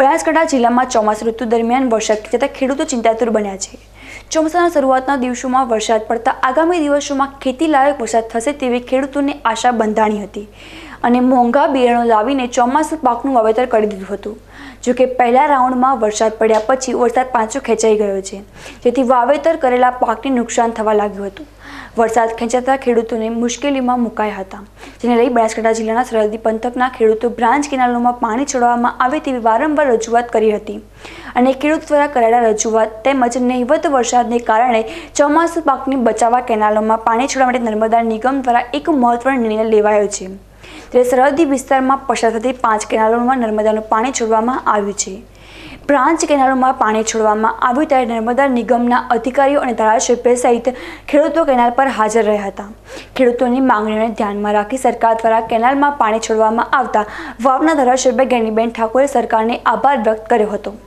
બનાસકાંઠા જિલ્લામાં ચોમાસા ઋતુ દરમિયાન વરસાદ જતાં ખેડૂતો ચિંતાતુર બન્યા છે ચોમાસાના શરૂઆતના દિવસોમાં વરસાદ પડતા આગામી દિવસોમાં ખેતીલાયક વરસાદ થશે તેવી ખેડૂતોની આશા બંધાણી હતી અને મોંઘા બિયારણો લાવીને ચોમાસું પાકનું વાવેતર કરી દીધું હતું જોકે પહેલા રાઉન્ડમાં વરસાદ પડ્યા પછી વરસાદ પાછો ખેંચાઈ ગયો છે જેથી વાવેતર કરેલા પાકને નુકસાન થવા લાગ્યું હતું વરસાદ ખેંચાતા ખેડૂતોને મુશ્કેલીમાં મુકાયા હતા જેને લઈ બનાસકાંઠા જિલ્લાના સરહદી પંથકના ખેડૂતો બ્રાન્ચ કેનાલોમાં પાણી છોડવામાં આવે તેવી વારંવાર રજૂઆત કરી હતી અને ખેડૂત દ્વારા કરેલા રજૂઆત તેમજ નહિવત વરસાદને કારણે ચોમાસુ પાકને બચાવવા કેનાલોમાં પાણી છોડવા માટે નર્મદા નિગમ દ્વારા એક મહત્વનો નિર્ણય લેવાયો છે ત્યારે સરહદી વિસ્તારમાં પસાર થતી પાંચ કેનાલોમાં નર્મદાનું પાણી છોડવામાં આવ્યું છે બ્રાન્ચ કેનાલોમાં પાણી છોડવામાં આવ્યું ત્યારે નર્મદા નિગમના અધિકારીઓ અને ધારાસભ્ય સહિત ખેડૂતો કેનાલ પર હાજર રહ્યા હતા ખેડૂતોની માંગણીઓને ધ્યાનમાં રાખી સરકાર દ્વારા કેનાલમાં પાણી છોડવામાં આવતા વાવના ધારાસભ્ય ગેનીબેન ઠાકોરે સરકારને આભાર વ્યક્ત કર્યો હતો